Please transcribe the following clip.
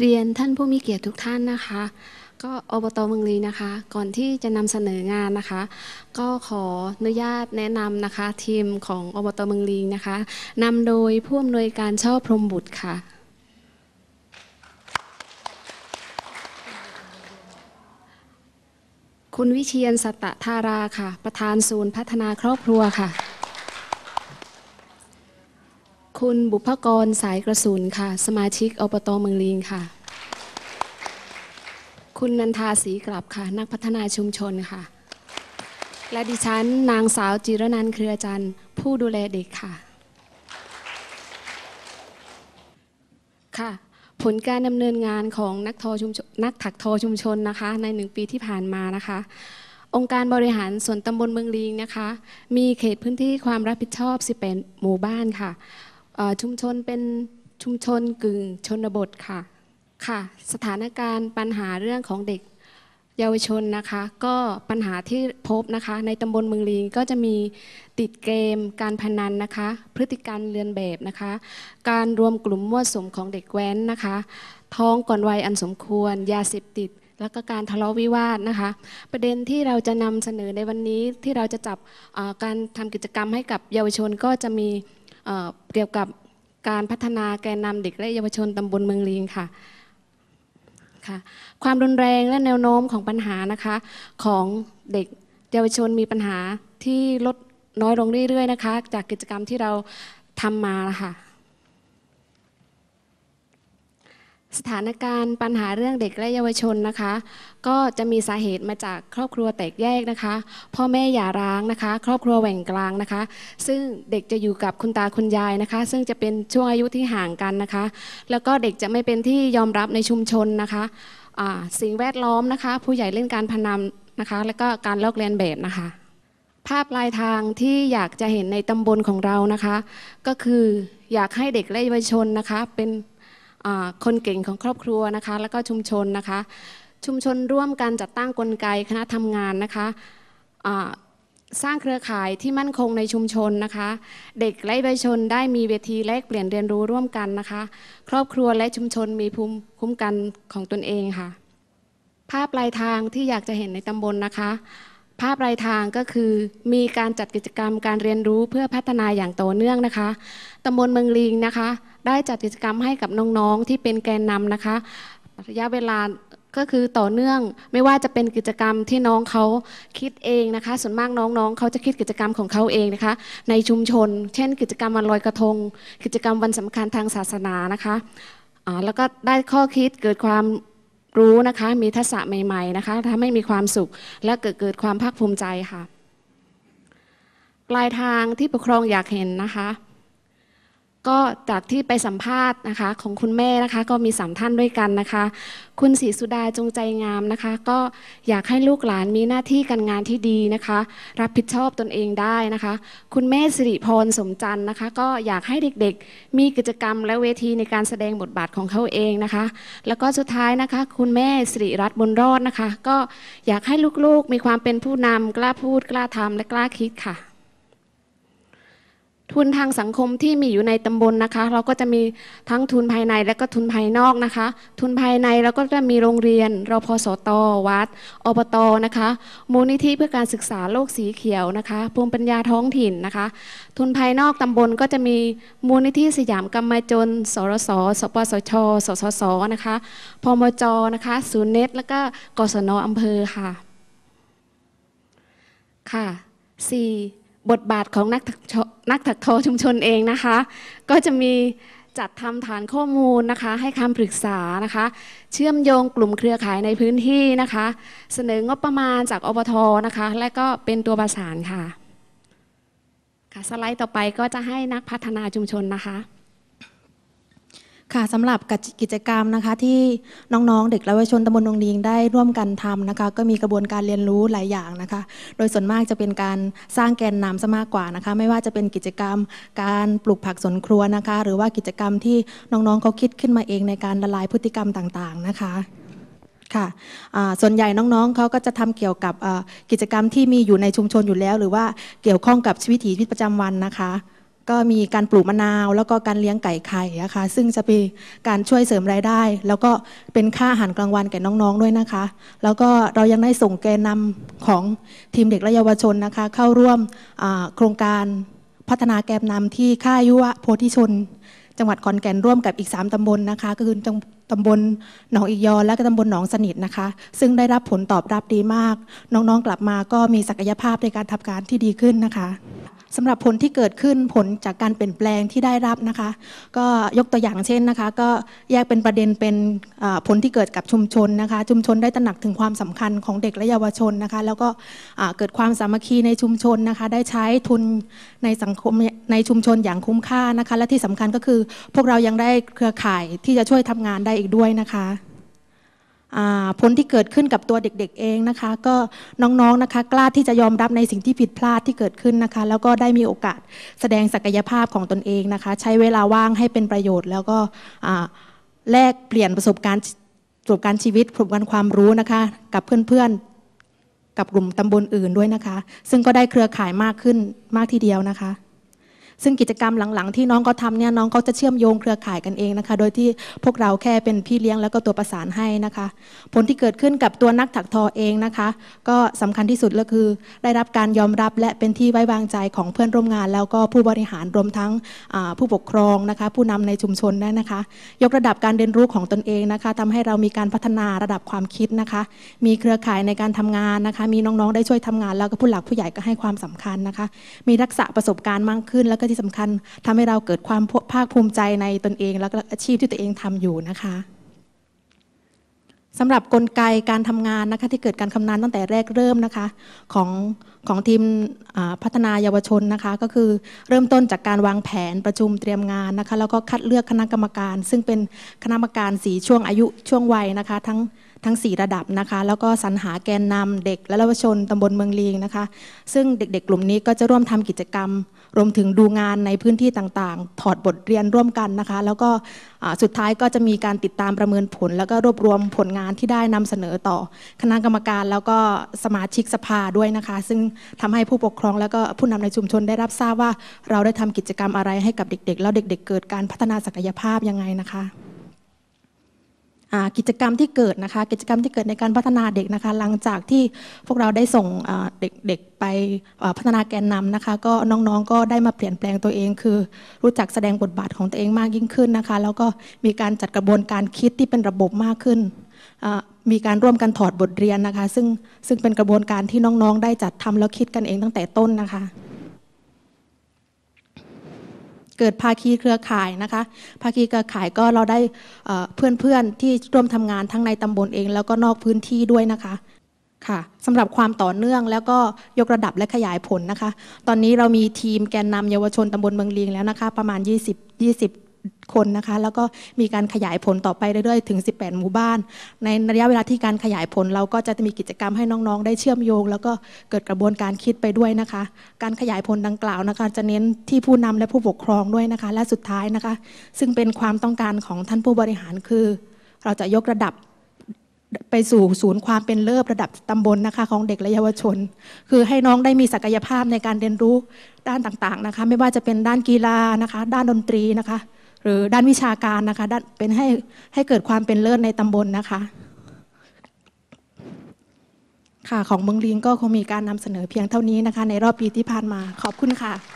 เรียนท่านผู้มีเกียรติทุกท่านนะคะ ก็อบตเมืองลีนะคะ ก่อนที่จะนำเสนองานนะคะ ก็ขออนุญาตแนะนำนะคะ ทีมของอบตเมืองลีนะคะ นำโดยผู้อำนวยการช่อพรมบุตรค่ะ คุณวิเชียนสัตตธาราค่ะ ประธานศูนย์พัฒนาครอบครัวค่ะคุณบุพกรสายกระสุนค่ะ สมาชิกอบตเมืองลิงค่ะ คุณนันทาศรีกลับค่ะ นักพัฒนาชุมชนค่ะ และดิฉันนางสาวจิรนันเครือจันทร์ผู้ดูแลเด็กค่ะ ค่ะ ผลการดำเนินงานของนักทอชุมนักถักทอชุมชนนะคะ ในหนึ่งปีที่ผ่านมานะคะ องค์การบริหารส่วนตำบลเมืองลิงนะคะ มีเขตพื้นที่ความรับผิดชอบ18หมู่บ้านค่ะชุมชนเป็นชุมชนกึ่งชนบทค่ะ ค่ะ สถานการณ์ปัญหาเรื่องของเด็กเยาวชนนะคะ ก็ปัญหาที่พบนะคะในตำบลเมืองลิงก็จะมีติดเกม การพนันนะคะ พฤติกรรมเรียนแบบนะคะ การรวมกลุ่มมั่วสุมของเด็กแว้นนะคะ ท้องก่อนวัยอันสมควร ยาเสพติด แล้วก็การทะเลาะวิวาทนะคะ ประเด็นที่เราจะนำเสนอในวันนี้ที่เราจะจับการทำกิจกรรมให้กับเยาวชนก็จะมีเกี่ยวกับการพัฒนาแกนนำเด็กและเยาวชนตำบลเมืองลิงค่ะ ค่ะ ความรุนแรงและแนวโน้มของปัญหานะคะ ของเด็กเยาวชนมีปัญหาที่ลดน้อยลงเรื่อยๆนะคะ จากกิจกรรมที่เราทำมาค่ะสถานการณ์ปัญหาเรื่องเด็กและเยาวชนนะคะ ก็จะมีสาเหตุมาจากครอบครัวแตกแยกนะคะ พ่อแม่หย่าร้างนะคะ ครอบครัวแหว่งกลางนะคะ ซึ่งเด็กจะอยู่กับคุณตาคุณยายนะคะ ซึ่งจะเป็นช่วงอายุที่ห่างกันนะคะ แล้วก็เด็กจะไม่เป็นที่ยอมรับในชุมชนนะคะสิ่งแวดล้อมนะคะ ผู้ใหญ่เล่นการพนันนะคะ และก็การลอกเลียนแบบนะคะ ภาพลายทางที่อยากจะเห็นในตำบลของเรานะคะ ก็คืออยากให้เด็กและเยาวชนนะคะเป็นคนเก่งของครอบครัวนะคะ แล้วก็ชุมชนนะคะ ชุมชนร่วมกันจัดตั้งกลไกคณะทำงานนะคะสร้างเครือข่ายที่มั่นคงในชุมชนนะคะ เด็กและเยาวชนได้มีเวทีแลกเปลี่ยนเรียนรู้ร่วมกันนะคะ ครอบครัวและชุมชนมีภูมิคุ้มกันของตนเองค่ะ ภาพลายทางที่อยากจะเห็นในตำบลนนะคะ ภาพลายทางก็คือมีการจัดกิจกรรมการเรียนรู้เพื่อพัฒนาอย่างต่อเนื่องนะคะตำบลเมืองลิงนะคะได้จัดกิจกรรมให้กับน้องๆที่เป็นแกนนำนะคะระยะเวลาก็คือต่อเนื่องไม่ว่าจะเป็นกิจกรรมที่น้องเขาคิดเองนะคะ ส่วนมากน้องๆเขาจะคิดกิจกรรมของเขาเองนะคะ ในชุมชน เช่นกิจกรรมวันลอยกระทง กิจกรรมวันสำคัญทางศาสนานะคะ แล้วก็ได้ข้อคิดเกิดความรู้นะคะ มีทักษะใหม่ๆนะคะทำให้มีความสุขและเกิดเกิดความภาคภูมิใจค่ะ ปลายทางที่ปกครองอยากเห็นนะคะก็จากที่ไปสัมภาษณ์นะคะ ของคุณแม่นะคะก็มีสามท่านด้วยกันนะคะ คุณศรีสุดาจงใจงามนะคะ ก็อยากให้ลูกหลานมีหน้าที่การงานที่ดีนะคะ รับผิดชอบตนเองได้นะคะ คุณแม่สิริพรสมจันนะคะ ก็อยากให้เด็ก ๆ มีกิจกรรมและเวทีในการแสดงบทบาทของเขาเองนะคะ แล้วก็สุดท้ายนะคะ คุณแม่สิริรัตน์บนรอดนะคะ ก็อยากให้ลูกๆมีความเป็นผู้นำกล้าพูด กล้าทำและกล้าคิดค่ะทุนทางสังคมที่มีอยู่ในตำบลนะคะ เราก็จะมีทั้งทุนภายในและก็ทุนภายนอกนะคะ ทุนภายในเราก็จะมีโรงเรียน รพสตวัดอบตนะคะมูลนิธิเพื่อการศึกษาโลกสีเขียวนะคะภูมิปัญญาท้องถิ่นนะคะ ทุนภายนอกตำบลก็จะมีมูลนิธิสยามกรรมจนสรสสปสชสสสนะคะพมจนะคะศูนย์เน็ตแล้วก็กศนอำเภอค่ะ ค่ะ 4บทบาทของนักนักถักทอชุมชนเองนะคะ ก็จะมีจัดทำฐานข้อมูลนะคะ ให้คำปรึกษานะคะ เชื่อมโยงกลุ่มเครือข่ายในพื้นที่นะคะ เสนองบประมาณจากอบทนะคะ และก็เป็นตัวประสานค่ะค่ะ สไลด์ต่อไปก็จะให้นักพัฒนาชุมชนนะคะค่ะสำหรับกิจกรรมนะคะที่น้องๆ เด็กและัยาชนตำบลดงลิงได้ร่วมกันทำนะคะ ก็มีกระบวนการเรียนรู้หลายอย่างนะคะ โดยส่วนมากจะเป็นการสร้างแกนนำซะมากกว่านะคะ ไม่ว่าจะเป็นกิจกรรมการปลูกผักสวนครัวนะคะ หรือว่ากิจกรรมที่น้องๆเขาคิดขึ้นมาเองในการละลายพฤติกรรมต่างๆนะคะค่ะส่วนใหญ่น้องๆเขาก็จะทำเกี่ยวกับกิจกรรมที่มีอยู่ในชุมชนอยู่แล้ว หรือว่าเกี่ยวข้องกับชีวิตถีชีวิตประจำวันนะคะก็มีการปลูกมะนาวแล้วก็การเลี้ยงไก่ไข่นะคะซึ่งจะเป็นการช่วยเสริมรายได้ แล้วก็เป็นค่าอาหารกลางวันแก่น้องๆด้วยนะคะ แล้วก็เรายังได้ส่งแกนนำของทีมเด็กและเยาวชนนะคะ เข้าร่วมโครงการพัฒนาแกนนำที่ค่ายุวะโพธิชน จังหวัดขอนแก่นร่วมกับอีก 3 ตำบลนะคะ ก็คือตำบลหนองอียอนและก็ตำบลหนองสนิทนะคะ ซึ่งได้รับผลตอบรับดีมากน้องๆกลับมา ก็มีศักยภาพในการทำการที่ดีขึ้นนะคะสำหรับผลที่เกิดขึ้นผลจากการเปลี่ยนแปลงที่ได้รับนะคะ ก็ยกตัวอย่างเช่นนะคะ ก็แยกเป็นประเด็นเป็นผลที่เกิดกับชุมชนนะคะ ชุมชนได้ตระหนักถึงความสำคัญของเด็กและเยาวชนนะคะ แล้วก็เกิดความสามัคคีในชุมชนนะคะ ได้ใช้ทุนในสังคมในชุมชนอย่างคุ้มค่านะคะ และที่สำคัญก็คือพวกเรายังได้เครือข่ายที่จะช่วยทำงานได้อีกด้วยนะคะผลที่เกิดขึ้นกับตัวเด็กๆเองนะคะ ก็น้องๆนะคะ กล้าที่จะยอมรับในสิ่งที่ผิดพลาดที่เกิดขึ้นนะคะ แล้วก็ได้มีโอกาสแสดงศักยภาพของตนเองนะคะ ใช้เวลาว่างให้เป็นประโยชน์ แล้วก็แลกเปลี่ยนประสบการณ์ประสบการณ์ชีวิตประสบการณ์ความรู้นะคะ กับเพื่อนๆกับกลุ่มตำบลอื่นด้วยนะคะ ซึ่งก็ได้เครือข่ายมากขึ้นมากทีเดียวนะคะซึ่งกิจกรรมหลังๆที่น้องก็ทำเนี่ยน้องเขาจะเชื่อมโยงเครือข่ายกันเองนะคะโดยที่พวกเราแค่เป็นพี่เลี้ยงแล้วก็ตัวประสานให้นะคะ ผลที่เกิดขึ้นกับตัวนักถักทอเองนะคะ ก็สำคัญที่สุดก็คือ ได้รับการยอมรับและเป็นที่ไว้วางใจของเพื่อนร่วมงานแล้วก็ผู้บริหารรวมทั้งผู้ปกครองนะคะ ผู้นำในชุมชนได้นะคะ ยกระดับการเรียนรู้ของตนเองนะคะทำให้เรามีการพัฒนาระดับความคิดนะคะ มีเครือข่ายในการทำงานนะคะมีน้องๆได้ช่วยทำงาน แล้วก็ผู้หลักผู้ใหญ่ก็ให้ความสำคัญนะคะ มีทักษะประสบการณ์มากขึ้นแล้วก็และที่สำคัญทำให้เราเกิดความภาคภูมิใจในตนเอง และอาชีพที่ตัวเองทำอยู่นะคะสำหรับกลไกการทำงานนะคะที่เกิดการคำนานตั้งแต่แรกเริ่มนะคะของของทีมพัฒนาเยาวชนนะคะก็คือเริ่มต้นจากการวางแผนประชุมเตรียมงานนะคะแล้วก็คัดเลือกคณะกรรมการ ซึ่งเป็นคณะกรรมการสีช่วงอายุช่วงวัยนะคะทั้งทั้ง 4 ระดับนะคะแล้วก็สรรหาแกนนำเด็ก และเยาวชนตำบลเมืองลีงนะคะซึ่งเด็กๆกลุ่มนี้ก็จะร่วมทำกิจกรรมรวมถึงดูงานในพื้นที่ต่างๆ ถอดบทเรียนร่วมกันนะคะ แล้วก็สุดท้ายก็จะมีการติดตามประเมินผล แล้วก็รวบรวมผลงานที่ได้นำเสนอต่อ คณะกรรมการแล้วก็สมาชิกสภาด้วยนะคะ ซึ่งทำให้ผู้ปกครองแล้วก็ผู้นำในชุมชนได้รับทราบว่าเราได้ทำกิจกรรมอะไรให้กับเด็กๆ แล้วเด็ก ๆ เกิดการพัฒนาศักยภาพยังไงนะคะกิจกรรมที่เกิดนะคะ กิจกรรมที่เกิดในการพัฒนาเด็กนะคะ หลังจากที่พวกเราได้ส่งเด็กๆไปพัฒนาแกนนำนะคะ ก็น้องๆก็ได้มาเปลี่ยนแปลงตัวเองคือ รู้จักแสดงบทบาทของตัวเองมากยิ่งขึ้นนะคะ แล้วก็มีการจัดกระบวนการคิดที่เป็นระบบมากขึ้นมีการร่วมกันถอดบทเรียนนะคะ ซึ่งซึ่งเป็นกระบวนการที่น้องๆได้จัดทำแล้วคิดกันเองตั้งแต่ต้นนะคะเกิดภาคีเครือข่ายนะคะ ภาคีเครือข่ายก็เราได้เพื่อนเพื่อนที่ร่วมทำงานทั้งในตำบลเอง แล้วก็นอกพื้นที่ด้วยนะคะ ค่ะสำหรับความต่อเนื่อง แล้วก็ยกระดับและขยายผลนะคะ ตอนนี้เรามีทีมแกนนำเยาวชนตำบลเมืองลิงแล้วนะคะ ประมาณ 20 20คนนะคะแล้วก็มีการขยายผลต่อไปเรื่อยๆถึง 18หมู่บ้านในระยะเวลาที่การขยายผลเราก็จะมีกิจกรรมให้น้องๆ ได้เชื่อมโยง แล้วก็เกิดกระบวนการคิดไปด้วยนะคะ การขยายผลดังกล่าวนะคะจะเน้นที่ผู้นำและผู้ปกครองด้วยนะคะ และสุดท้ายนะคะ ซึ่งเป็นความต้องการของท่านผู้บริหารคือ เราจะยกระดับไปสู่ศูนย์ความเป็นเลิศระดับตำบลนะคะ ของเด็กและเยาวชน คือให้น้องได้มีศักยภาพในการเรียนรู้ด้านต่างๆนะคะ ไม่ว่าจะเป็นด้านกีฬานะคะ ด้านดนตรีนะคะหรือด้านวิชาการนะคะด้านเป็นให้ให้เกิดความเป็นเลิศในตำบลนะคะ ค่ะของเมืองลิงก็คงมีการนำเสนอเพียงเท่านี้นะคะ ในรอบปีที่ผ่านมาขอบคุณค่ะ